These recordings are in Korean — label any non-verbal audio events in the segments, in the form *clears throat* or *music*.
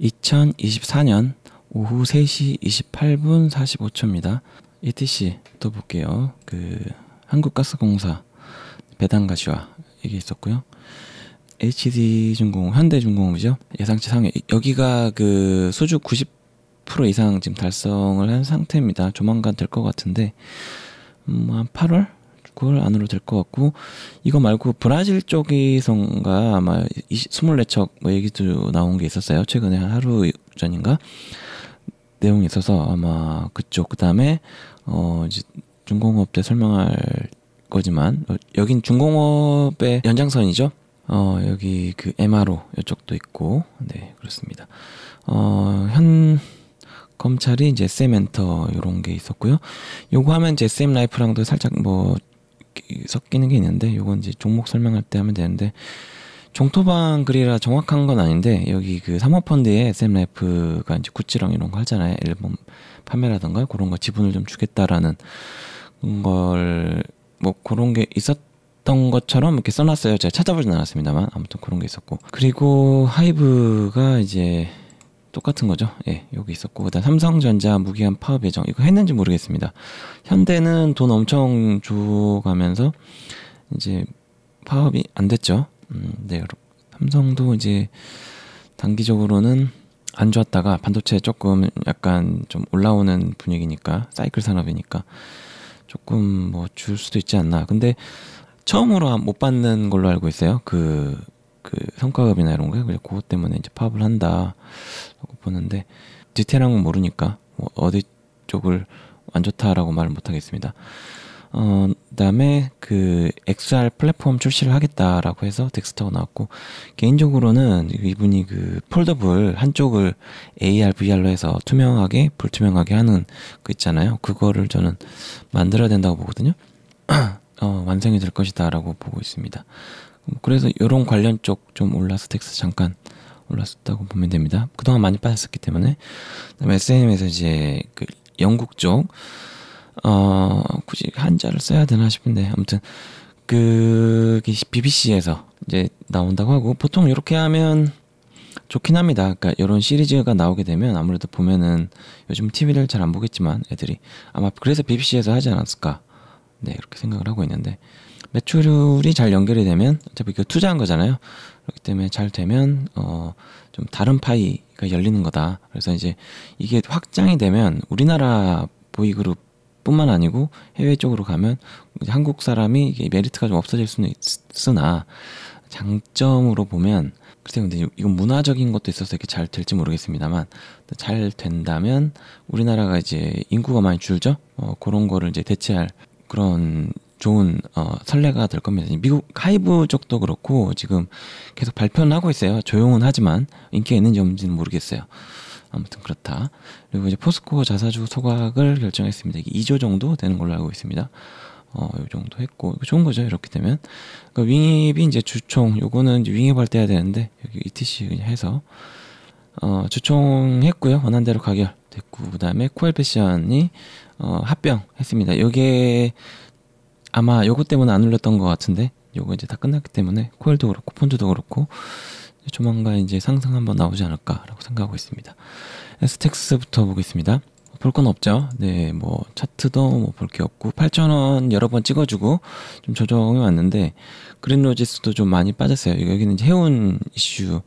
2024년 오후 3시 28분 45초입니다. ETC 또 볼게요. 그 한국가스공사 배당가시와 이게 있었고요. h d 중공 현대중공업이죠. 예상치 상위. 여기가 그 수주 90% 이상 지금 달성을 한 상태입니다. 조만간 될 것 같은데, 음, 한 8월? 그걸 안으로 될 것 같고 이거 말고 브라질 쪽에선가 아마 24척 뭐 얘기도 나온 게 있었어요. 최근에 하루 전인가 내용이 있어서 아마 그쪽 그다음에 어 이제 중공업 때 설명할 거지만 어, 여긴 중공업의 연장선이죠. 어 여기 그 MRO 이쪽도 있고 네 그렇습니다. 어 현 검찰이 이제 SM 엔터 요런 게 있었고요. 요거 하면 이제 SM 라이프랑도 살짝 뭐 섞이는 게 있는데 요건 이제 종목 설명할 때 하면 되는데 종토방 글이라 정확한 건 아닌데 여기 그 사모펀드에 SM라이프가 이제 구찌랑 이런 거 하잖아요 앨범 판매라던가 그런 거 지분을 좀 주겠다라는 걸 뭐 그런 게 있었던 것처럼 이렇게 써놨어요 제가 찾아보진 않았습니다만 아무튼 그런 게 있었고 그리고 하이브가 이제 똑같은 거죠. 예, 여기 있었고 그다음 삼성전자 무기한 파업 예정 이거 했는지 모르겠습니다. 현대는 돈 엄청 줘가면서 이제 파업이 안 됐죠. 음, 네, 삼성도 이제 단기적으로는 안 좋았다가 반도체 조금 약간 좀 올라오는 분위기니까 사이클 산업이니까 조금 뭐 줄 수도 있지 않나. 근데 처음으로 못 받는 걸로 알고 있어요. 그그 성과급이나 이런 거 그냥 그것 때문에 이제 파업을 한다라고 보는데 디테일한건 모르니까 뭐 어디 쪽을 안 좋다라고 말을 못 하겠습니다. 어, 그다음에 그 XR 플랫폼 출시를 하겠다라고 해서 덱스터가 나왔고 개인적으로는 이분이 그 폴더블 한쪽을 AR, VR로 해서 투명하게 불투명하게 하는 그 있잖아요. 그거를 저는 만들어야 된다고 보거든요. *clears throat* 어, 완성이 될 것이다라고 보고 있습니다. 뭐 그래서 이런 관련 쪽 좀 올라서 텍스 잠깐 올랐었다고 보면 됩니다. 그동안 많이 빠졌었기 때문에 그다음에 SNM에서 이제 그 영국 쪽 어, 굳이 한자를 써야 되나 싶은데 아무튼 그게 BBC에서 이제 나온다고 하고 보통 이렇게 하면 좋긴 합니다. 그러니까 이런 시리즈가 나오게 되면 아무래도 보면은 요즘 TV를 잘 안 보겠지만 애들이 아마 그래서 BBC에서 하지 않았을까 네 이렇게 생각을 하고 있는데 매출이 잘 연결이 되면 어차피 그 투자한 거잖아요. 그렇기 때문에 잘 되면 어 좀 다른 파이가 열리는 거다. 그래서 이제 이게 확장이 되면 우리나라 보이그룹 뿐만 아니고 해외 쪽으로 가면 한국 사람이 이게 메리트가 좀 없어질 수는 있으나 장점으로 보면 글쎄요 근데 이건 문화적인 것도 있어서 이렇게 잘 될지 모르겠습니다만 잘 된다면 우리나라가 이제 인구가 많이 줄죠 어, 그런 거를 이제 대체할 그런 좋은 어, 선례가 될 겁니다. 미국 하이브 쪽도 그렇고 지금 계속 발표는 하고 있어요. 조용은 하지만 인기가 있는지 없는지는 모르겠어요. 아무튼 그렇다. 그리고 이제 포스코 자사주 소각을 결정했습니다. 이게 2조 정도 되는 걸로 알고 있습니다. 어, 요 정도 했고 이거 좋은 거죠. 이렇게 되면 그러니까 윙앱이 이제 주총 요거는 이제 윙앱 할때 해야 되는데 여기 ETC 그냥 해서 어, 주총했고요. 원한 대로 가결 됐고 그다음에 코엘 패션이 어, 합병했습니다. 요게 아마 요거 때문에 안 올렸던 것 같은데 요거 이제 다 끝났기 때문에 코일도 그렇고 폰즈도 그렇고 조만간 이제 상승 한번 나오지 않을까라고 생각하고 있습니다. 스텍스부터 보겠습니다. 볼 건 없죠. 네, 뭐 차트도 뭐 볼 게 없고 8,000원 여러 번 찍어주고 좀 조정해 왔는데 그린로지스도 좀 많이 빠졌어요. 여기는 이제 해운 이슈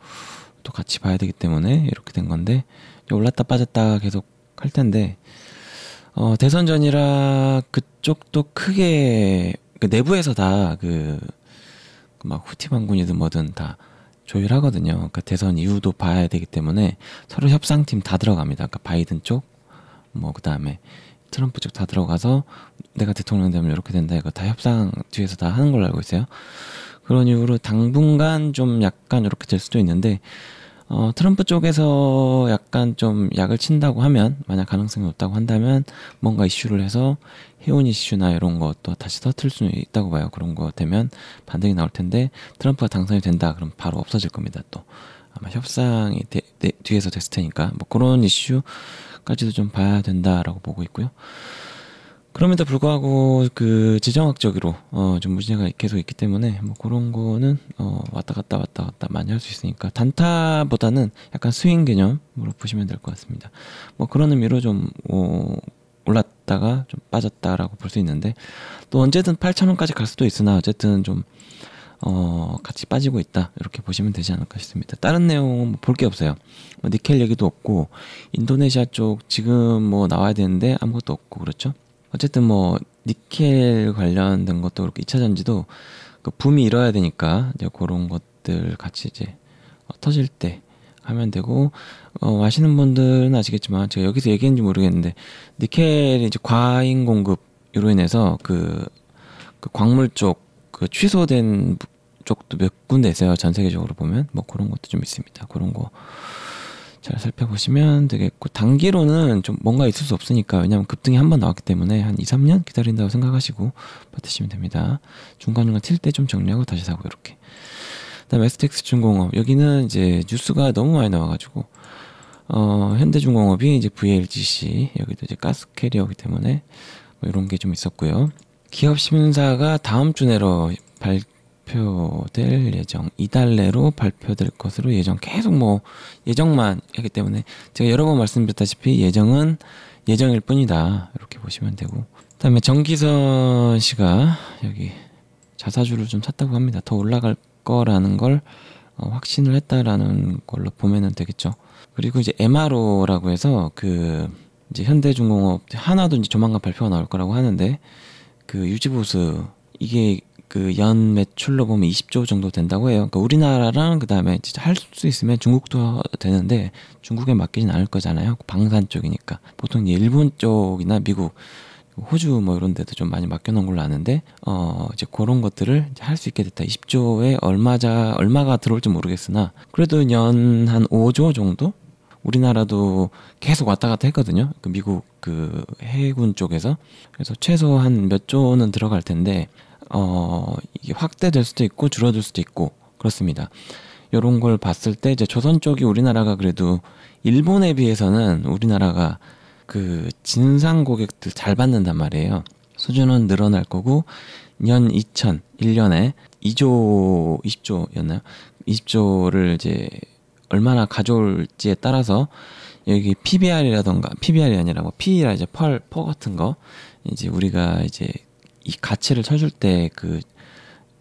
도 같이 봐야 되기 때문에 이렇게 된 건데 올랐다 빠졌다 계속 할 텐데 어, 대선 전이라 그쪽도 크게 그 내부에서 다그막 그 후티 반군이든 뭐든 다 조율하거든요. 그러니까 대선 이후도 봐야 되기 때문에 서로 협상팀 다 들어갑니다. 그러니까 바이든 쪽, 뭐 그다음에 트럼프 쪽 다 들어가서 내가 대통령 되면 이렇게 된다 이거 다 협상 뒤에서 다 하는 걸로 알고 있어요. 그런 이유로 당분간 좀 약간 이렇게 될 수도 있는데 어, 트럼프 쪽에서 약간 좀 약을 친다고 하면 만약 가능성이 없다고 한다면 뭔가 이슈를 해서 해운 이슈나 이런 것도 다시 터트릴 수 있다고 봐요. 그런 거 되면 반등이 나올 텐데 트럼프가 당선이 된다 그럼 바로 없어질 겁니다. 또 아마 협상이 되, 되, 뒤에서 됐을 테니까 뭐 그런 이슈까지도 좀 봐야 된다라고 보고 있고요. 그럼에도 불구하고 그 지정학적으로 어, 좀 문제가 계속 있기 때문에 뭐 그런 거는 어, 왔다 갔다 왔다 갔다 많이 할 수 있으니까 단타보다는 약간 스윙 개념으로 보시면 될 것 같습니다. 뭐 그런 의미로 좀 어, 올랐다가 좀 빠졌다라고 볼 수 있는데 또 언제든 8,000원까지 갈 수도 있으나 어쨌든 좀 어, 같이 빠지고 있다. 이렇게 보시면 되지 않을까 싶습니다. 다른 내용은 뭐 볼게 없어요. 뭐 니켈 얘기도 없고, 인도네시아 쪽 지금 뭐 나와야 되는데 아무것도 없고, 그렇죠? 어쨌든 뭐 니켈 관련된 것도 그렇고 2차 전지도 그 붐이 일어야 되니까 이제 그런 것들 같이 이제 어, 터질 때 하면 되고 어, 아시는 분들은 아시겠지만 제가 여기서 얘기했는지 모르겠는데 니켈이 이제 과잉 공급으로 인해서 그, 그 광물 쪽 그 취소된 쪽도 몇 군데 있어요 전 세계적으로 보면 뭐 그런 것도 좀 있습니다 그런 거잘 살펴보시면 되겠고 단기로는 좀 뭔가 있을 수 없으니까 왜냐하면 급등이 한 번 나왔기 때문에 한 2, 3년 기다린다고 생각하시고 받으시면 됩니다. 중간중간 튈때좀 정리하고 다시 사고 이렇게 그다음에 스텍스 중공업 여기는 이제 뉴스가 너무 많이 나와가지고 어, 현대중공업이 이제 VLGC 여기도 이제 가스 캐리어기 때문에 뭐 이런 게 좀 있었고요. 기업 신사가 다음 주 내로 발, 발표될 예정 이달내로 발표될 것으로 예정 계속 뭐 예정만 하기 때문에 제가 여러 번 말씀드렸다시피 예정은 예정일 뿐이다 이렇게 보시면 되고 그다음에 정기선 씨가 여기 자사주를 좀찾다고 합니다 더 올라갈 거라는 걸 어, 확신을 했다라는 걸로 보면은 되겠죠 그리고 이제 MRO라고 해서 그 이제 현대중공업 하나도 이제 조만간 발표가 나올 거라고 하는데 그 유지보수 이게 그연 매출로 보면 20조 정도 된다고 해요. 그러니까 우리나라랑 그 다음에 진짜 할 수 있으면 중국도 되는데 중국에 맡기진 않을 거잖아요. 방산 쪽이니까 보통 일본 쪽이나 미국 호주 뭐 이런 데도 좀 많이 맡겨놓은 걸로 아는데 어 이제 그런 것들을 할 수 있게 됐다 20조에 얼마자 얼마가 들어올지 모르겠으나 그래도 연 한 5조 정도 우리나라도 계속 왔다 갔다 했거든요 그 미국 그 해군 쪽에서 그래서 최소 한 몇 조는 들어갈 텐데 어, 이게 확대될 수도 있고 줄어들 수도 있고 그렇습니다. 이런 걸 봤을 때 이제 조선 쪽이 우리나라가 그래도 일본에 비해서는 우리나라가 그 진상 고객들 잘 받는단 말이에요. 수준은 늘어날 거고 연 2000, 1년에 2조, 20조였나요? 20조를 이제 얼마나 가져올지에 따라서 여기 PBR이라던가 PBR이 아니라고 P라 이제 펄, 퍼 같은 거 이제 우리가 이제 이 가치를 쳐줄 때그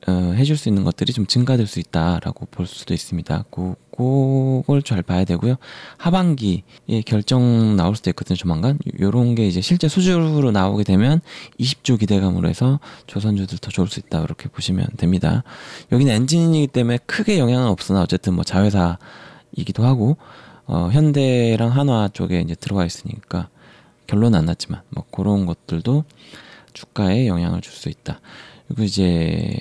어, 해줄 수 있는 것들이 좀 증가될 수 있다라고 볼 수도 있습니다. 그, 그걸 잘 봐야 되고요. 하반기에 결정 나올 수도 있거든요. 조만간 요런 게 이제 실제 수주로 나오게 되면 20조 기대감으로 해서 조선주들 더 좋을 수 있다 그렇게 보시면 됩니다. 여기는 엔진이기 때문에 크게 영향은 없으나 어쨌든 뭐 자회사이기도 하고 어, 현대랑 한화 쪽에 이제 들어가 있으니까 결론은 안 났지만 뭐 그런 것들도 주가에 영향을 줄 수 있다. 그리고 이제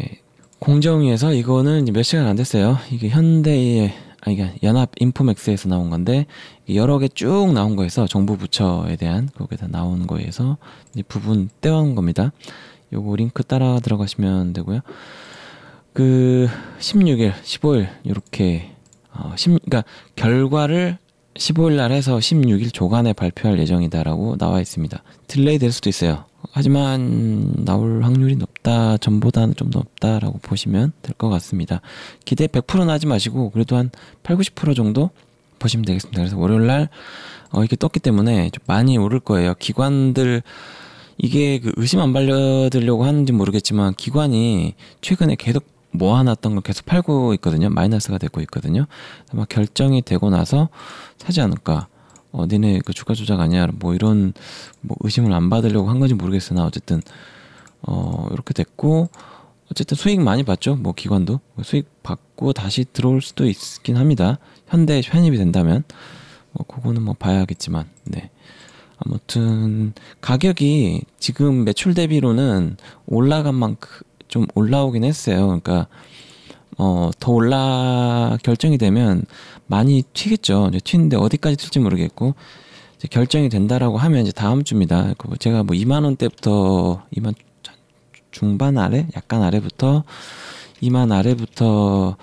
공정위에서 이거는 몇 시간 안 됐어요. 이게 현대의 아 이게 그러니까 연합 인포맥스에서 나온 건데 여러 개 쭉 나온 거에서 정부 부처에 대한 거기다 나온 거에서 이 부분 떼어온 겁니다. 요거 링크 따라 들어가시면 되고요. 그 16일, 15일 요렇게 어, 1 그러니까 결과를 15일 날 해서 16일 조간에 발표할 예정이다라고 나와 있습니다. 딜레이 될 수도 있어요. 하지만 나올 확률이 높다. 전보다는 좀 높다라고 보시면 될 것 같습니다. 기대 100%는 하지 마시고 그래도 한 8, 90% 정도 보시면 되겠습니다. 그래서 월요일 날 어, 이게 렇 떴기 때문에 좀 많이 오를 거예요. 기관들 이게 그 의심 안발려들려고 하는지 모르겠지만 기관이 최근에 계속 모아놨던 걸 계속 팔고 있거든요. 마이너스가 되고 있거든요. 아마 결정이 되고 나서 사지 않을까. 어, 니네 그 주가 조작 아니야 뭐 이런 뭐 의심을 안 받으려고 한 건지 모르겠으나 어쨌든 어 이렇게 됐고 어쨌든 수익 많이 받죠 뭐 기관도 수익 받고 다시 들어올 수도 있긴 합니다 현대 편입이 된다면 뭐 그거는 뭐 봐야겠지만 네 아무튼 가격이 지금 매출 대비로는 올라간 만큼 좀 올라오긴 했어요 그러니까 어, 더 올라 결정이 되면 많이 튀겠죠. 이제 튀는데 어디까지 튈지 모르겠고 이제 결정이 된다라고 하면 이제 다음 주입니다. 그 제가 뭐 2만 원대부터 2만 중반 아래, 약간 아래부터 2만 아래부터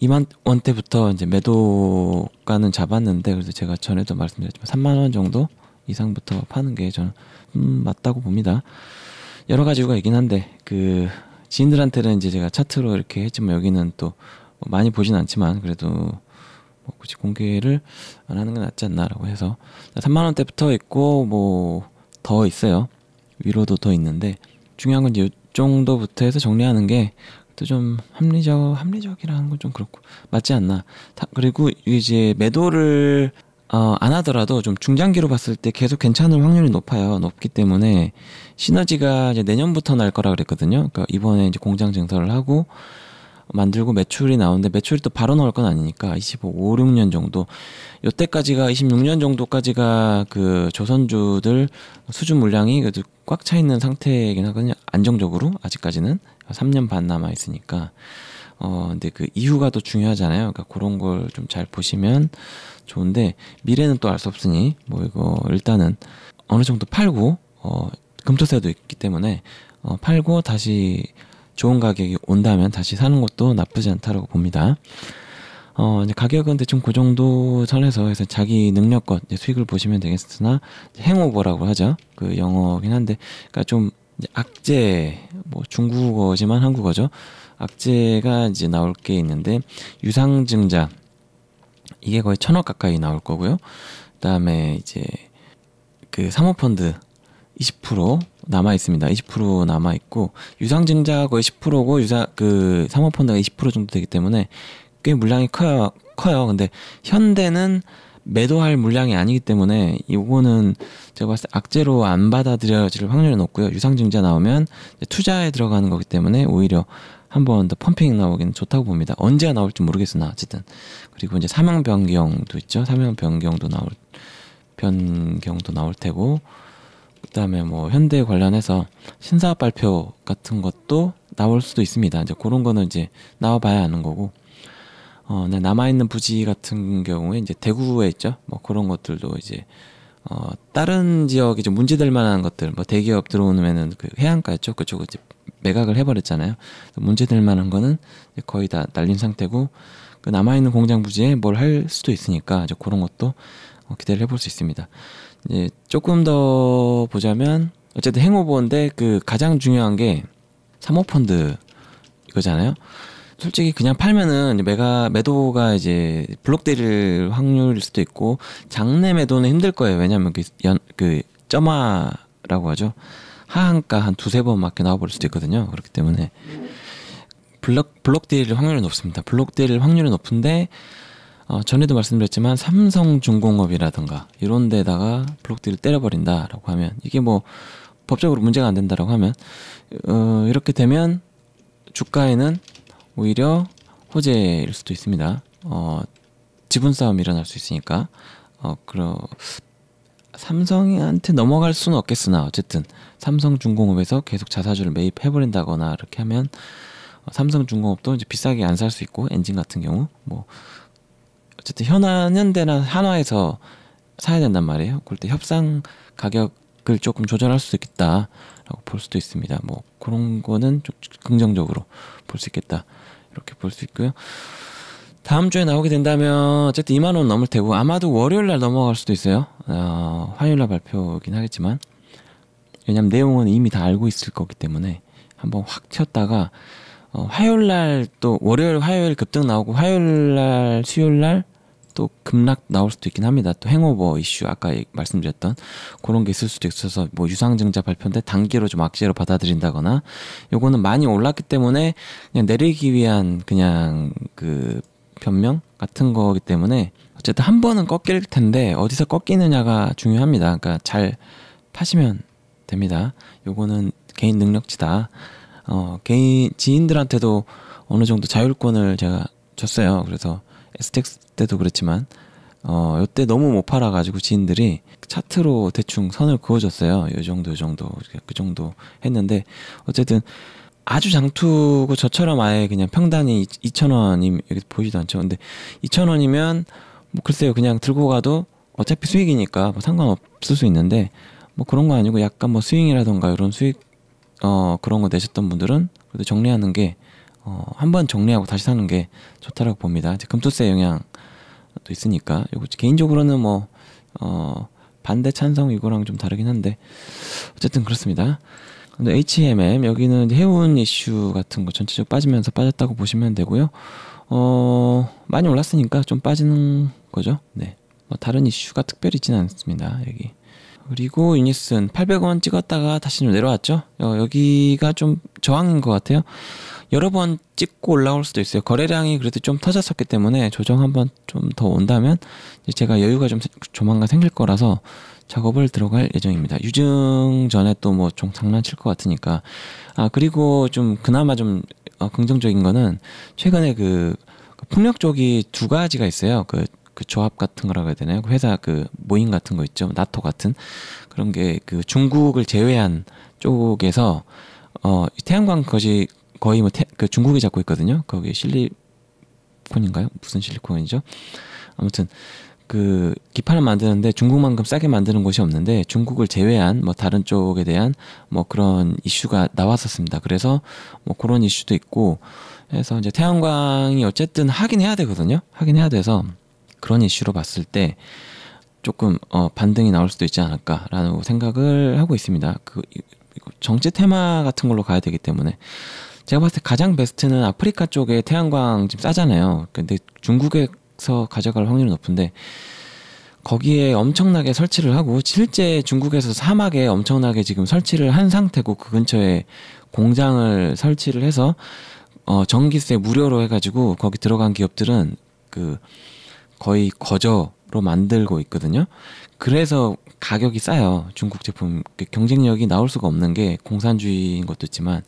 2만 원대부터 이제 매도가는 잡았는데 그래서 제가 전에도 말씀드렸지만 3만 원 정도 이상부터 파는 게 저는 음, 맞다고 봅니다. 여러 가지 이유가 있긴 한데 그 지인들한테는 이제 제가 차트로 이렇게 했지만 여기는 또 많이 보진 않지만 그래도 뭐 굳이 공개를 안 하는 게 낫지 않나라고 해서 3만 원대부터 있고 뭐 더 있어요 위로도 더 있는데 중요한 건 이제 이 정도부터 해서 정리하는 게 또 좀 합리적 합리적이라는 건 좀 그렇고 맞지 않나 다, 그리고 이제 매도를 어, 안 하더라도 좀 중장기로 봤을 때 계속 괜찮을 확률이 높아요. 높기 때문에 시너지가 이제 내년부터 날 거라 그랬거든요. 그러니까 이번에 이제 공장 증설을 하고 만들고 매출이 나오는데 매출이 또 바로 나올 건 아니니까 25, 5, 6년 정도 요때까지가 26년 정도까지가 그 조선주들 수준 물량이 그래도 꽉차 있는 상태이긴 하거든요. 안정적으로 아직까지는 3년 반 남아 있으니까 어, 근데 그 이유가 더 중요하잖아요. 그러니까 그런 걸 좀 잘 보시면 좋은데 미래는 또 알 수 없으니 뭐 이거 일단은 어느 정도 팔고 어, 금토세도 있기 때문에 어, 팔고 다시 좋은 가격이 온다면 다시 사는 것도 나쁘지 않다라고 봅니다. 어, 이제 가격은 대충 그 정도 선에서 해서 자기 능력껏 수익을 보시면 되겠으나 행오버라고 하죠. 그 영어긴 한데, 그니까좀 악재 뭐 중국어지만 한국어죠. 악재가 이제 나올 게 있는데 유상증자 이게 거의 천억 가까이 나올 거고요. 그다음에 이제 그 사모펀드 20% 남아 있습니다. 20% 남아 있고 유상증자 거의 10%고 유사 그 사모펀드가 20% 정도 되기 때문에 꽤 물량이 커요. 커요. 근데 현대는 매도할 물량이 아니기 때문에 이거는 제가 봤을 때 악재로 안 받아들여질 확률이 높고요. 유상증자 나오면 투자에 들어가는 거기 때문에 오히려 한 번 더 펌핑 나오기는 좋다고 봅니다. 언제가 나올지 모르겠으나 어쨌든 그리고 이제 사망 변경도 있죠. 사망 변경도 나올 변경도 나올 테고 그다음에 뭐 현대 관련해서 신사 발표 같은 것도 나올 수도 있습니다. 이제 그런 거는 이제 나와봐야 아는 거고 어, 네, 남아있는 부지 같은 경우에 이제 대구에 있죠. 뭐 그런 것들도 이제 어, 다른 지역이 좀 문제될 만한 것들, 뭐 대기업 들어오면은 그 해안가였죠. 그쪽을 이제 매각을 해버렸잖아요. 문제될 만한 거는 거의 다 날린 상태고 그 남아있는 공장 부지에 뭘 할 수도 있으니까 이제 그런 것도 어, 기대를 해볼 수 있습니다. 이제 조금 더 보자면 어쨌든 행오보인데 그 가장 중요한 게 사모펀드 이거잖아요. 솔직히 그냥 팔면은 매가 매도가 이제 블록될 확률일 수도 있고 장내 매도는 힘들 거예요. 왜냐하면 그연그 그 점화라고 하죠. 하한가 한 두세 번밖게 나와버릴 수도 있거든요. 그렇기 때문에 블록 블록딜 확률은 높습니다. 블록딜 확률은 높은데 어, 전에도 말씀드렸지만 삼성중공업이라든가 이런 데다가 블록딜을 때려버린다라고 하면 이게 뭐 법적으로 문제가 안 된다라고 하면 어, 이렇게 되면 주가에는 오히려 호재일 수도 있습니다. 어, 지분 싸움 이 일어날 수 있으니까 어, 그러 삼성한테 넘어갈 수는 없겠으나 어쨌든 삼성중공업에서 계속 자사주를 매입해버린다거나 이렇게 하면 어, 삼성중공업도 이제 비싸게 안 살 수 있고 엔진 같은 경우 뭐 어쨌든 현안 현대나 한화에서 사야 된단 말이에요. 그럴 때 협상 가격을 조금 조절할 수도 있겠다라고 볼 수도 있습니다. 뭐 그런 거는 좀 긍정적으로 볼 수 있겠다. 이렇게 볼 수 있고요. 다음 주에 나오게 된다면 어쨌든 2만 원 넘을 테고 아마도 월요일 날 넘어갈 수도 있어요. 어, 화요일 날 발표긴 하겠지만 왜냐면 내용은 이미 다 알고 있을 거기 때문에 한번 확 쳤다가 어, 화요일 날 또 월요일 화요일 급등 나오고 화요일 날 수요일 날또 급락 나올 수도 있긴 합니다. 또 행오버 이슈 아까 말씀드렸던 그런 게 있을 수도 있어서 뭐 유상증자 발표인데 단기로 좀 악재로 받아들인다거나 요거는 많이 올랐기 때문에 그냥 내리기 위한 그냥 그 변명 같은 거기 때문에 어쨌든 한 번은 꺾일 텐데 어디서 꺾이느냐가 중요합니다. 그러니까 잘 파시면 됩니다. 요거는 개인 능력치다. 어, 개인 지인들한테도 어느 정도 자율권을 제가 줬어요. 그래서 STX 때도 그랬지만 어, 이때 너무 못 팔아가지고 지인들이 차트로 대충 선을 그어줬어요. 요 정도, 요 정도, 그 정도 했는데 어쨌든 아주 장투고 저처럼 아예 그냥 평단이 2 0 0 0원이 여기 보이지도 않죠. 근데 2,000원이면 뭐 글쎄요, 그냥 들고 가도 어차피 수익이니까 뭐 상관없을 수 있는데 뭐 그런 거 아니고 약간 뭐 스윙이라던가 이런 수익 어 그런 거 내셨던 분들은 그래도 정리하는 게 어, 한 번 정리하고 다시 사는 게 좋다라고 봅니다. 이제 금투세 영향도 있으니까 요거 개인적으로는 뭐 어, 반대 찬성 이거랑 좀 다르긴 한데 어쨌든 그렇습니다. 근데 HMM 여기는 해운 이슈 같은 거 전체적 으로 빠지면서 빠졌다고 보시면 되고요. 어, 많이 올랐으니까 좀 빠지는 거죠. 네. 뭐 다른 이슈가 특별히 있지는 않습니다. 여기. 그리고 유니슨 800원 찍었다가 다시 좀 내려왔죠. 어, 여기가 좀 저항인 것 같아요. 여러 번 찍고 올라올 수도 있어요. 거래량이 그래도 좀 터졌었기 때문에 조정 한번 좀 더 온다면 제가 여유가 좀 조만간 생길 거라서 작업을 들어갈 예정입니다. 유증 전에 또뭐종 장난칠 것 같으니까 아 그리고 좀 그나마 좀 어, 긍정적인 거는 최근에 그 폭력 그 쪽이 두 가지가 있어요. 그그 조합 같은 거라고 해야 되나요? 그 회사 그 모임 같은 거 있죠. 나토 같은 그런 게 그 중국을 제외한 쪽에서 어 태양광 거지 거의 뭐 그 중국이 잡고 있거든요. 거기 실리콘인가요? 무슨 실리콘이죠? 아무튼 그 기판을 만드는데 중국만큼 싸게 만드는 곳이 없는데 중국을 제외한 뭐 다른 쪽에 대한 뭐 그런 이슈가 나왔었습니다. 그래서 뭐 그런 이슈도 있고 해서 이제 태양광이 어쨌든 하긴 해야 되거든요. 하긴 해야 돼서 그런 이슈로 봤을 때 조금 어, 반등이 나올 수도 있지 않을까라는 생각을 하고 있습니다. 그 정치 테마 같은 걸로 가야 되기 때문에 제가 봤을 때 가장 베스트는 아프리카 쪽에 태양광 지금 싸잖아요. 근데 중국에서 가져갈 확률이 높은데 거기에 엄청나게 설치를 하고 실제 중국에서 사막에 엄청나게 지금 설치를 한 상태고 그 근처에 공장을 설치를 해서 어 전기세 무료로 해가지고 거기 들어간 기업들은 그 거의 거저로 만들고 있거든요. 그래서 가격이 싸요. 중국 제품 그 경쟁력이 나올 수가 없는 게 공산주의인 것도 있지만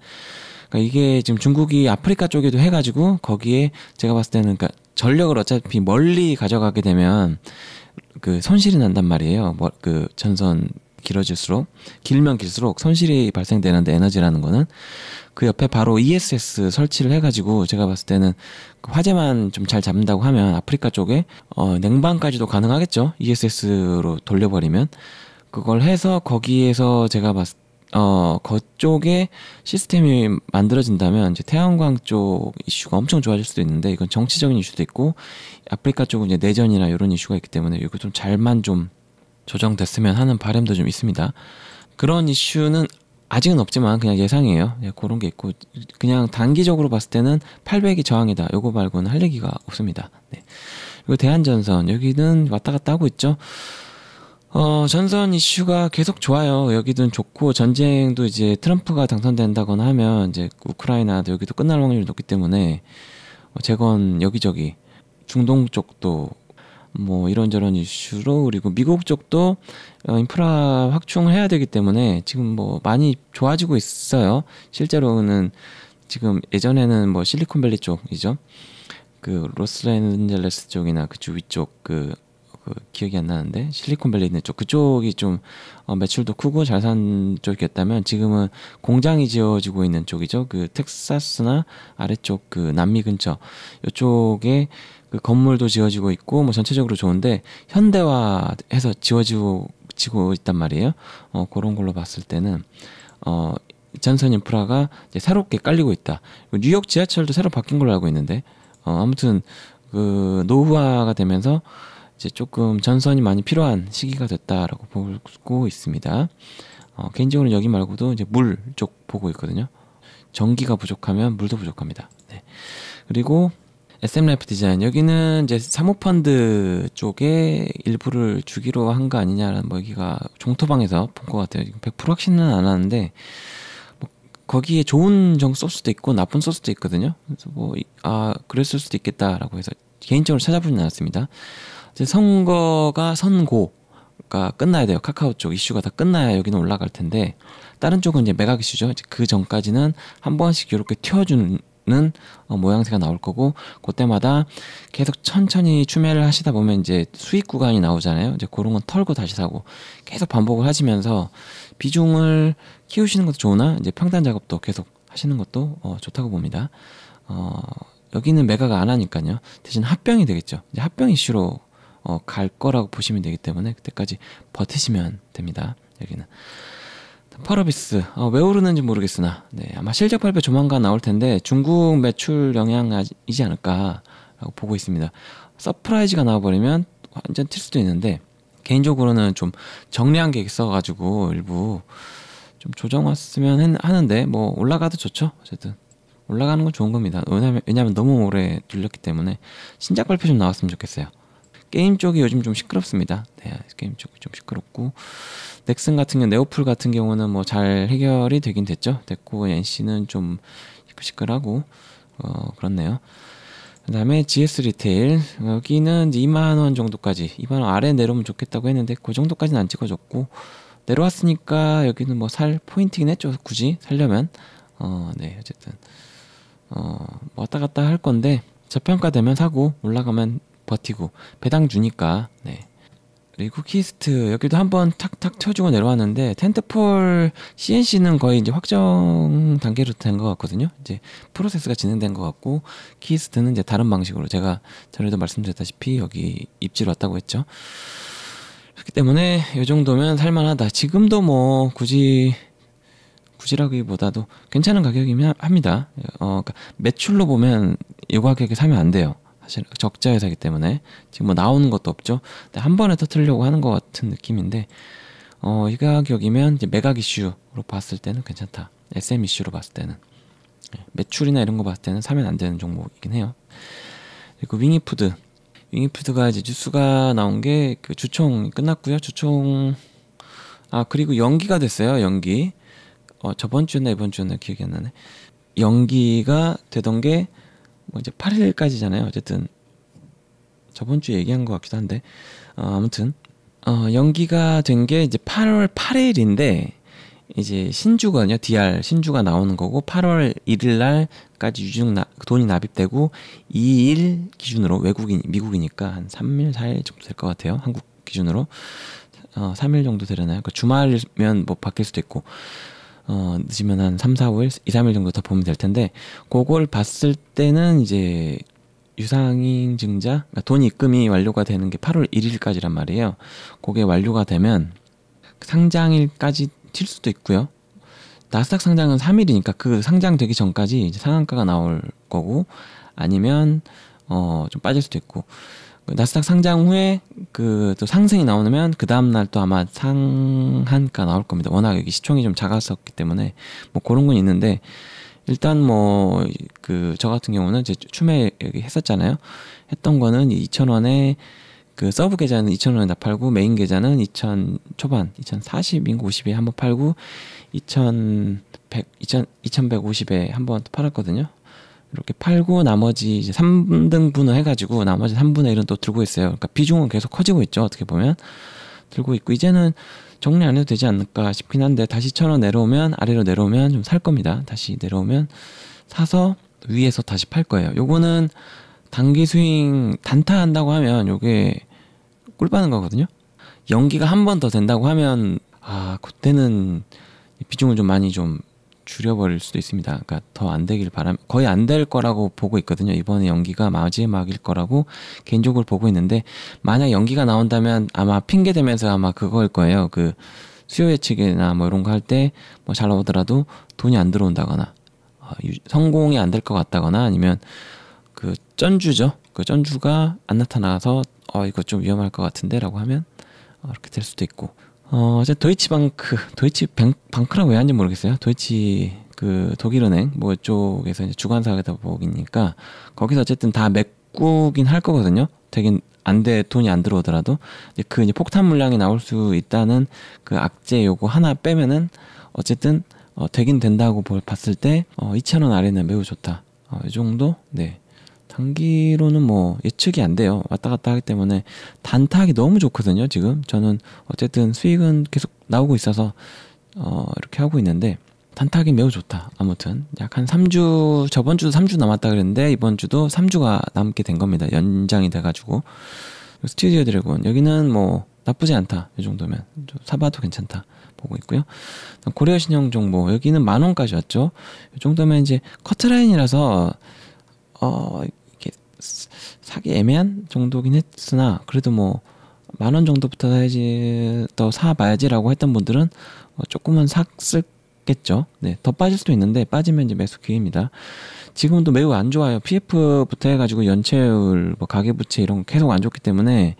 그러니까 이게 지금 중국이 아프리카 쪽에도 해가지고 거기에 제가 봤을 때는 그러니까 전력을 어차피 멀리 가져가게 되면 그 손실이 난단 말이에요. 뭐그 전선 길어질수록 길면 길수록 손실이 발생되는데 에너지라는 거는 그 옆에 바로 ESS 설치를 해가지고 제가 봤을 때는 그 화재만 좀 잘 잡는다고 하면 아프리카 쪽에 어, 냉방까지도 가능하겠죠 ESS로 돌려버리면 그걸 해서 거기에서 제가 봤을 어, 그쪽에 시스템이 만들어진다면 이제 태양광 쪽 이슈가 엄청 좋아질 수도 있는데 이건 정치적인 이슈도 있고 아프리카 쪽은 이제 내전이나 이런 이슈가 있기 때문에 이거 좀 잘만 좀 조정됐으면 하는 바람도 좀 있습니다. 그런 이슈는 아직은 없지만 그냥 예상이에요. 예, 그런 게 있고 그냥 단기적으로 봤을 때는 800이 저항이다. 요거 말고는 할 얘기가 없습니다. 네. 그리고 대한전선 여기는 왔다 갔다 하고 있죠. 어, 전선 이슈가 계속 좋아요. 여기든 좋고 전쟁도 이제 트럼프가 당선된다거나 하면 이제 우크라이나도 여기도 끝날 확률이 높기 때문에 어, 재건 여기저기 중동 쪽도 뭐 이런저런 이슈로 그리고 미국 쪽도 어, 인프라 확충을 해야 되기 때문에 지금 뭐 많이 좋아지고 있어요. 실제로는 지금 예전에는 뭐 실리콘밸리 쪽이죠. 그 로스앤젤레스 쪽이나 그쪽 위쪽 그, 그 기억이 안 나는데 실리콘밸리 있는 쪽 그쪽이 좀 어, 매출도 크고 잘 산 쪽이었다면 지금은 공장이 지어지고 있는 쪽이죠. 그 텍사스나 아래쪽 그 남미 근처 이쪽에 그 건물도 지어지고 있고 뭐 전체적으로 좋은데 현대화해서 지어지고 지고 있단 말이에요. 어, 그런 걸로 봤을 때는 어, 전선 인프라가 이제 새롭게 깔리고 있다. 뉴욕 지하철도 새로 바뀐 걸로 알고 있는데 어, 아무튼 그 노후화가 되면서 이제 조금 전선이 많이 필요한 시기가 됐다라고 보고 있습니다. 어, 개인적으로 여기 말고도 이제 물 쪽 보고 있거든요. 전기가 부족하면 물도 부족합니다. 네. 그리고 SM 라이프 디자인 여기는 이제 사모펀드 쪽에 일부를 주기로 한 거 아니냐라는 뭐 얘기가 종토방에서 본 것 같아요. 100% 확신은 안 하는데 뭐 거기에 좋은 정 소스도 있고 나쁜 소스도 있거든요. 그래서 뭐아 그랬을 수도 있겠다라고 해서 개인적으로 찾아보진 않았습니다. 이제 선거가 선고가 끝나야 돼요. 카카오 쪽 이슈가 다 끝나야 여기는 올라갈 텐데 다른 쪽은 이제 매각 이슈죠. 이제 그 전까지는 한 번씩 이렇게 튀어주는 는 어, 모양새가 나올 거고 그때마다 계속 천천히 추매를 하시다 보면 이제 수익 구간이 나오잖아요. 이제 그런 건 털고 다시 사고 계속 반복을 하시면서 비중을 키우시는 것도 좋으나 이제 평단 작업도 계속 하시는 것도 어, 좋다고 봅니다. 어, 여기는 매각안 하니까요. 대신 합병이 되겠죠. 이제 합병 이슈로 어, 갈 거라고 보시면 되기 때문에 그때까지 버티시면 됩니다. 여기는. 파라비스 어, 왜 오르는지 모르겠으나 네, 아마 실적 발표 조만간 나올 텐데 중국 매출 영향이지 않을까라고 보고 있습니다. 서프라이즈가 나와버리면 완전 튈 수도 있는데 개인적으로는 좀 정리한 게 있어가지고 일부 좀 조정 왔으면 하는데 뭐 올라가도 좋죠 어쨌든 올라가는 건 좋은 겁니다. 왜냐면 왜냐면 너무 오래 눌렸기 때문에 신작 발표 좀 나왔으면 좋겠어요. 게임 쪽이 요즘 좀 시끄럽습니다. 네, 게임 쪽이 좀 시끄럽고 넥슨 같은 경우 네오풀 같은 경우는 뭐 잘 해결이 되긴 됐죠. 됐고 NC는 좀 시끌시끌하고 어, 그렇네요. 그다음에 GS 리테일 여기는 2만 원 정도까지 2만 원 아래 내려오면 좋겠다고 했는데 그 정도까지는 안 찍어줬고 내려왔으니까 여기는 뭐 살 포인트긴 했죠. 굳이 살려면 어, 네 어쨌든 어, 왔다 갔다 할 건데 저평가되면 사고 올라가면 버티고 배당 주니까 네. 그리고 키스트 여기도 한번 탁탁 쳐주고 내려왔는데 텐트폴 CNC는 거의 이제 확정 단계로 된 것 같거든요. 이제 프로세스가 진행된 것 같고 키스트는 이제 다른 방식으로 제가 전에도 말씀드렸다시피 여기 입질 왔다고 했죠. 그렇기 때문에 이 정도면 살만하다. 지금도 뭐 굳이 굳이라기보다도 괜찮은 가격이면 합니다. 어, 그러니까 매출로 보면 이 가격에 사면 안 돼요. 사실 적자 회사이기 때문에 지금 뭐 나오는 것도 없죠. 근데 한 번에 터트리려고 하는 것 같은 느낌인데 어, 이 가격이면 이제 매각 이슈로 봤을 때는 괜찮다. SM 이슈로 봤을 때는 예, 매출이나 이런 거 봤을 때는 사면 안 되는 종목이긴 해요. 그리고 윙이푸드 윙이푸드가 이제 뉴스가 나온 게그 주총 끝났고요. 주총 아 그리고 연기가 됐어요. 연기 어, 저번 주나 였 이번 주나 였 기억이 안 나네. 연기가 되던 게뭐 이제 8일까지잖아요. 어쨌든 저번 주에 얘기한 것 같기도 한데 어, 아무튼 어, 연기가 된 게 이제 8월 8일인데 이제 신주거든요. DR 신주가 나오는 거고 8월 1일 날까지 유증 나, 돈이 납입되고 2일 기준으로 외국인 미국이니까 한 3일 4일 정도 될 것 같아요. 한국 기준으로 어, 3일 정도 되려나요? 그러니까 주말이면 뭐 바뀔 수도 있고 어, 늦으면 한 3, 4일, 2, 3일 정도 더 보면 될 텐데 그걸 봤을 때는 이제 유상 증자, 그러니까 돈 입금이 완료가 되는 게 8월 1일까지란 말이에요. 그게 완료가 되면 상장일까지 튈 수도 있고요. 나스닥 상장은 3일이니까 그 상장되기 전까지 이제 상한가가 나올 거고 아니면 어, 좀 빠질 수도 있고 그 나스닥 상장 후에 그 또 상승이 나오면 그 다음 날 또 아마 상한가 나올 겁니다. 워낙 여기 시총이 좀 작았었기 때문에 뭐 그런 건 있는데 일단 뭐 그 저 같은 경우는 제 추매 여기 했었잖아요. 했던 거는 2천 원에 그 서브 계좌는 2천 원에다 팔고 메인 계좌는 2천 초반 2,040인가 50에 한 번 팔고 2,100 2,150에 한번 팔았거든요. 이렇게 팔고 나머지 이제 3등분을 해가지고 나머지 3분의 1은 또 들고 있어요. 그러니까 비중은 계속 커지고 있죠. 어떻게 보면 들고 있고 이제는 정리 안 해도 되지 않을까 싶긴 한데 다시 천원 내려오면 아래로 내려오면 좀 살 겁니다. 다시 내려오면 사서 위에서 다시 팔 거예요. 요거는 단기 스윙 단타 한다고 하면 요게 꿀 빠는 거거든요. 연기가 한 번 더 된다고 하면 아 그때는 비중을 좀 많이 좀 줄여버릴 수도 있습니다. 그러니까 더 안 되길 바람 거의 안 될 거라고 보고 있거든요. 이번에 연기가 마지막일 거라고 개인적으로 보고 있는데 만약 연기가 나온다면 아마 핑계 대면서 아마 그거일 거예요. 그 수요 예측이나 뭐 이런 거 할 때 뭐 잘 나오더라도 돈이 안 들어온다거나 어, 성공이 안 될 것 같다거나 아니면 그 쩐주죠. 그 쩐주가 안 나타나서 어 이거 좀 위험할 것 같은데라고 하면 어, 이렇게 될 수도 있고 어, 이제 도이치방크, 도이치 뱅, 방크고왜 하는지 모르겠어요. 도이치 그 독일은행 뭐 쪽에서 이제 주관사하다 보니까 거기서 어쨌든 다 메꾸긴 할 거거든요. 되긴 안 돼 돈이 안 들어오더라도 이제 그 이제 폭탄 물량이 나올 수 있다는 그 악재 요거 하나 빼면은 어쨌든 어, 되긴 된다고 봤을 때 어, 2 0원 아래는 매우 좋다. 어, 이 정도? 네. 장기로는뭐 예측이 안 돼요. 왔다 갔다 하기 때문에 단타하기 너무 좋거든요. 지금 저는 어쨌든 수익은 계속 나오고 있어서 어, 이렇게 하고 있는데 단타하기 매우 좋다. 아무튼 약 한 3주 저번 주도 3주 남았다 그랬는데 이번 주도 3주가 남게 된 겁니다. 연장이 돼가지고 스튜디오 드래곤 여기는 뭐 나쁘지 않다. 이 정도면 좀 사봐도 괜찮다. 보고 있고요. 고려 신용 정보 여기는 만 원까지 왔죠. 이 정도면 이제 커트라인이라서 어, 사기 애매한 정도긴 했으나 그래도 뭐 만 원 정도부터 사야지 더 사봐야지라고 했던 분들은 어, 조금은 샀겠죠. 네, 더 빠질 수도 있는데 빠지면 이제 매수 기회입니다. 지금도 매우 안 좋아요. PF부터 해가지고 연체율, 뭐 가계부채 이런 거 계속 안 좋기 때문에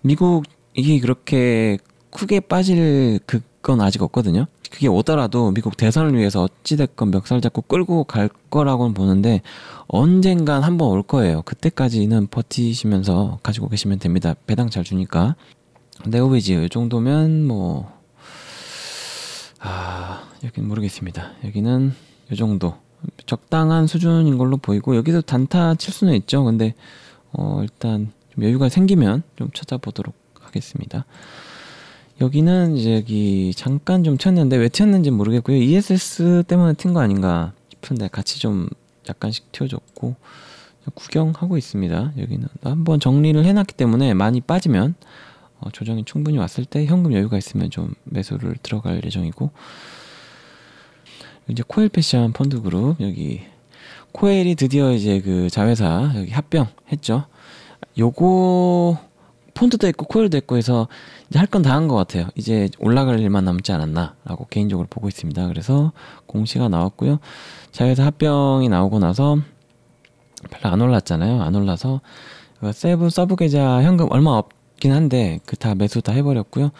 미국 이게 그렇게 크게 빠질 그건 아직 없거든요. 그게 오더라도 미국 대선을 위해서 어찌됐건 멱살 잡고 끌고 갈 거라고는 보는데 언젠간 한번 올 거예요. 그때까지는 버티시면서 가지고 계시면 됩니다. 배당 잘 주니까. 네오비지 이 정도면 뭐, 아, 여긴 모르겠습니다. 여기는 이 정도. 적당한 수준인 걸로 보이고 여기도 단타 칠 수는 있죠. 근데 어, 일단 좀 여유가 생기면 좀 찾아보도록 하겠습니다. 여기는 이제 여기 잠깐 좀 튀었는데 왜 튀었는지 모르겠고요. ESS 때문에 튄 거 아닌가 싶은데 같이 좀 약간씩 튀어졌고 구경하고 있습니다. 여기는 한번 정리를 해놨기 때문에 많이 빠지면 어, 조정이 충분히 왔을 때 현금 여유가 있으면 좀 매수를 들어갈 예정이고 이제 코엘 패션 펀드 그룹 여기 코엘이 드디어 이제 그 자회사 여기 합병 했죠. 요거 폰트도 했고 코일도 했고 해서 이제 할 건 다 한 것 같아요. 이제 올라갈 일만 남지 않았나라고 개인적으로 보고 있습니다. 그래서 공시가 나왔고요. 자회사 합병이 나오고 나서 별로 안 올랐잖아요. 안 올라서 그 세부 서브 계좌 현금 얼마 없긴 한데 그 다 매수 다 해버렸고요.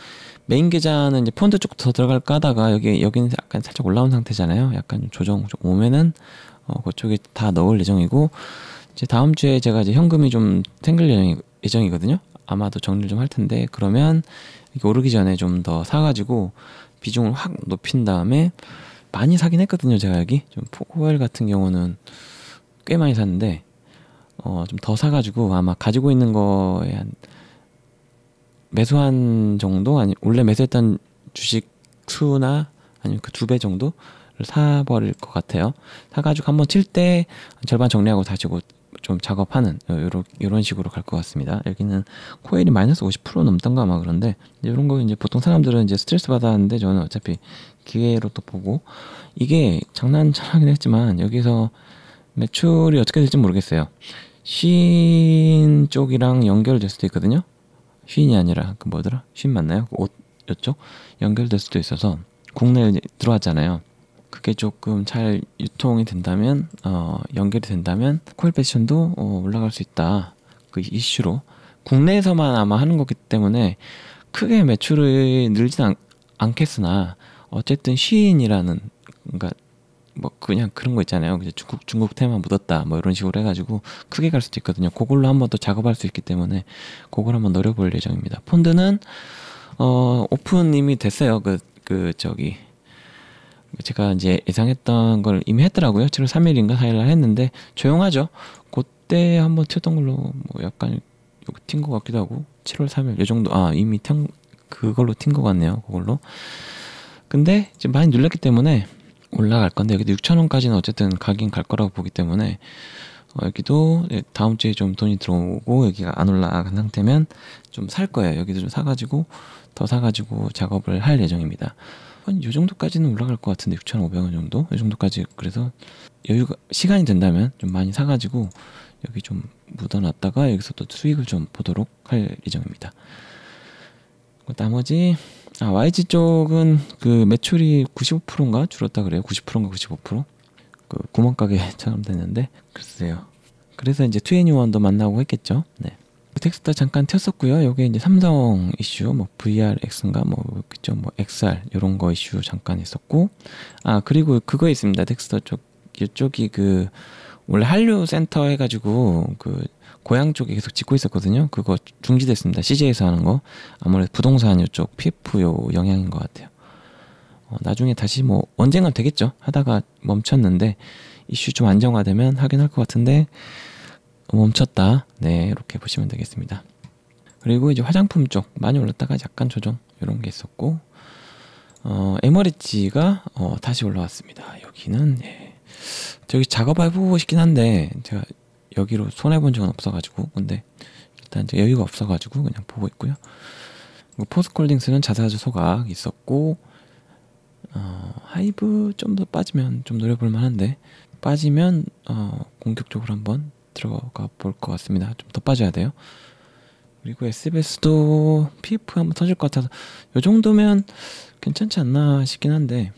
메인 계좌는 이제 폰드 쪽 더 들어갈까 하다가 여기 여기는 약간 살짝 올라온 상태잖아요. 약간 조정 오면은 어, 그쪽에 다 넣을 예정이고 이제 다음 주에 제가 이제 현금이 좀 생길 예정이거든요. 아마도 정리를 좀 할 텐데 그러면 이게 오르기 전에 좀 더 사가지고 비중을 확 높인 다음에 많이 사긴 했거든요 제가 여기 좀 포코엘 같은 경우는 꽤 많이 샀는데 어좀 더 사가지고 아마 가지고 있는 거에 한 매수한 정도 아니 원래 매수했던 주식 수나 아니면 그 두 배 정도를 사버릴 것 같아요 사가지고 한번 칠 때 절반 정리하고 다시 곧좀 작업하는 요런 요런 식으로 갈 것 같습니다. 여기는 코일이 마이너스 50% 넘던가 아마 그런데 이런 거 이제 보통 사람들은 이제 스트레스 받았는데 저는 어차피 기회로 또 보고 이게 장난처럼 했지만 여기서 매출이 어떻게 될지 모르겠어요. 쉰 쪽이랑 연결될 수도 있거든요. 쉰이 아니라 그 뭐더라? 쉰 맞나요? 그 옷 이쪽 연결될 수도 있어서 국내에 들어왔잖아요. 그게 조금 잘 유통이 된다면 어, 연결이 된다면 코일 패션도 어, 올라갈 수 있다 그 이슈로 국내에서만 아마 하는 거기 때문에 크게 매출을늘지 않, 겠으나 어쨌든 시인이라는 그러니까 뭐 그냥 그런 거 있잖아요. 이제 중국 중국 테마 묻었다 뭐 이런 식으로 해가지고 크게 갈 수도 있거든요. 그걸로 한번 더 작업할 수 있기 때문에 그걸 한번 노려볼 예정입니다. 폰드는 어오픈 이미 됐어요. 그그 그 저기 제가 이제 예상했던 걸 이미 했더라고요. 7월 3일인가 4일날 했는데 조용하죠. 그때 한번 튀었던 걸로 뭐 약간 튄것 같기도 하고 7월 3일 요 정도 아 이미 튼 그걸로 튄 것 같네요. 그걸로. 근데 이제 많이 눌렸기 때문에 올라갈 건데 여기도 6천 원까지는 어쨌든 가긴 갈 거라고 보기 때문에 어, 여기도 네, 다음 주에 좀 돈이 들어오고 여기가 안 올라간 상태면 좀 살 거예요. 여기도 좀 사가지고 더 사가지고 작업을 할 예정입니다. 한요 정도까지는 올라갈 것 같은데 6,500원 정도? 요 정도까지 그래서 여유가 시간이 된다면 좀 많이 사가지고 여기 좀 묻어놨다가 여기서 또 수익을 좀 보도록 할 예정입니다. 뭐 나머지 아, YG 쪽은 그 매출이 95%인가 줄었다 그래요. 90%인가 95%? 그 구멍가게처럼 *laughs* 됐는데 글쎄요. 그래서 이제 2NE1도 만나고 했겠죠. 네. 그 텍스타 잠깐 튀었었고요. 여기 이제 삼성 이슈, 뭐 VRX인가 뭐 그죠, 뭐 XR 이런 거 이슈 잠깐 있었고, 아 그리고 그거 있습니다. 텍스타 쪽 이쪽이 그 원래 한류 센터 해가지고 그 고향 쪽에 계속 짓고 있었거든요. 그거 중지됐습니다. CJ에서 하는 거 아무래도 부동산 이쪽 PF 요 영향인 것 같아요. 어, 나중에 다시 뭐 언젠간 되겠죠. 하다가 멈췄는데 이슈 좀 안정화되면 하긴 할 것 같은데. 멈췄다. 네, 이렇게 보시면 되겠습니다. 그리고 이제 화장품 쪽 많이 올랐다가 약간 조정 이런 게 있었고 어, 에머리치가 어, 다시 올라왔습니다. 여기는 예. 저기 작업할 보고 싶긴 한데 제가 여기로 손해 본 적은 없어가지고 근데 일단 이제 여유가 없어가지고 그냥 보고 있고요. 포스콜딩스는 자사주 소각 있었고 어, 하이브 좀 더 빠지면 좀 노려볼 만한데 빠지면 어, 공격적으로 한번 들어가 볼 것 같습니다. 좀 더 빠져야 돼요. 그리고 SBS도 PF 한번 터질 것 같아서 이 정도면 괜찮지 않나 싶긴 한데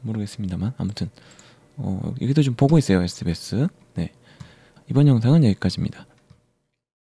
모르겠습니다만 아무튼 어, 여기도 좀 보고 있어요 SBS 네 이번 영상은 여기까지입니다.